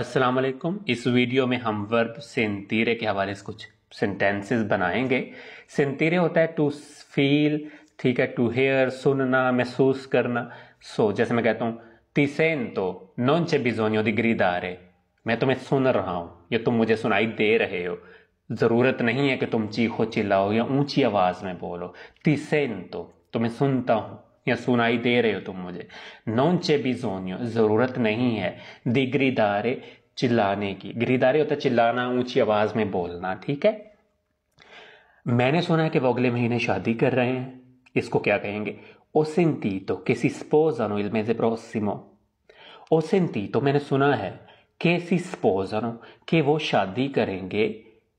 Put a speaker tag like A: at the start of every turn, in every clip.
A: अस्सलाम वालेकुम इस वीडियो में हम वर्ब सिंतीरे के हवाले से कुछ सेंटेंसेस बनाएंगे सिंतीरे होता है टू फील ठीक है टू हेयर सुनना महसूस करना सो so, जैसे मैं कहता हूँ तिसेन तो नॉन चे बिजोनियो दी ग्रीदारे मैं तुम्हें सुन रहा हूँ या तुम मुझे सुनाई दे रहे हो ज़रूरत नहीं है कि तुम चीखो चिल्लाओ या ऊंची आवाज़ में बोलो तिसेन तो तुम्हें सुनता हूँ या सुनाई दे रहे हो तुम मुझे नॉन चे बिजोनियो ज़रूरत नहीं है दिग्रीदारे चिल्लाने की गिरीदारे होता है चिल्लाना ऊंची आवाज़ में बोलना ठीक है मैंने सुना है कि वो अगले महीने शादी कर रहे हैं इसको क्या कहेंगे तो किसी स्पोजनो इल मेजे प्रोसिमो तो मैंने सुना है कैसी स्पोजनो के वो शादी करेंगे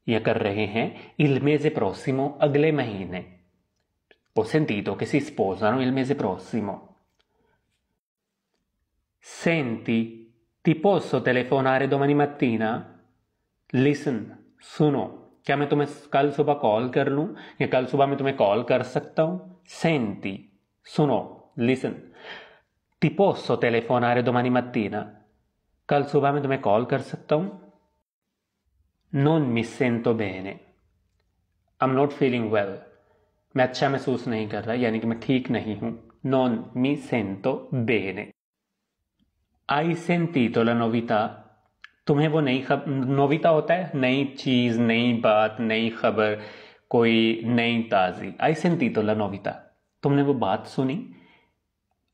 A: या कर रहे हैं इलमेज प्रोसिमो अगले महीने Ho sentito che si sposano il mese prossimo. Senti, ti posso telefonare domani mattina? Listen, sono. क्या मैं तुम्हें कल सुबह कॉल कर लूँ या कल सुबह मैं तुम्हें कॉल कर सकता हूँ सेंटी ti posso telefonare domani mattina? Calzo subah mein me call kar Non mi sento bene. I'm not feeling well. मैं अच्छा महसूस नहीं कर रहा यानी कि मैं ठीक नहीं हूं नॉन मी सेंटो बेने आई सेंती तो novità तुम्हें वो नई खबर नोविता होता है नई चीज नई बात नई खबर कोई नई ताजी आई सेंती तो novità तुमने वो बात सुनी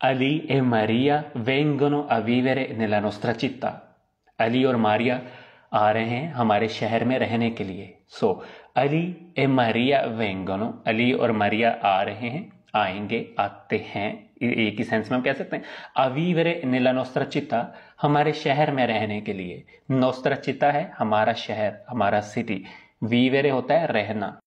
A: अली ए Maria वेंगनो अवीवेरे vivere nella nostra Ali और मारिया आ रहे हैं हमारे शहर में रहने के लिए सो अली ए मरिया वेंगनो अली और मरिया आ रहे हैं आएंगे आते हैं एक ही सेंस में हम कह सकते हैं अवीवरे नीला नोस्त्रचिता हमारे शहर में रहने के लिए नोस्त्रचिता है हमारा शहर हमारा सिटी वीवरे होता है रहना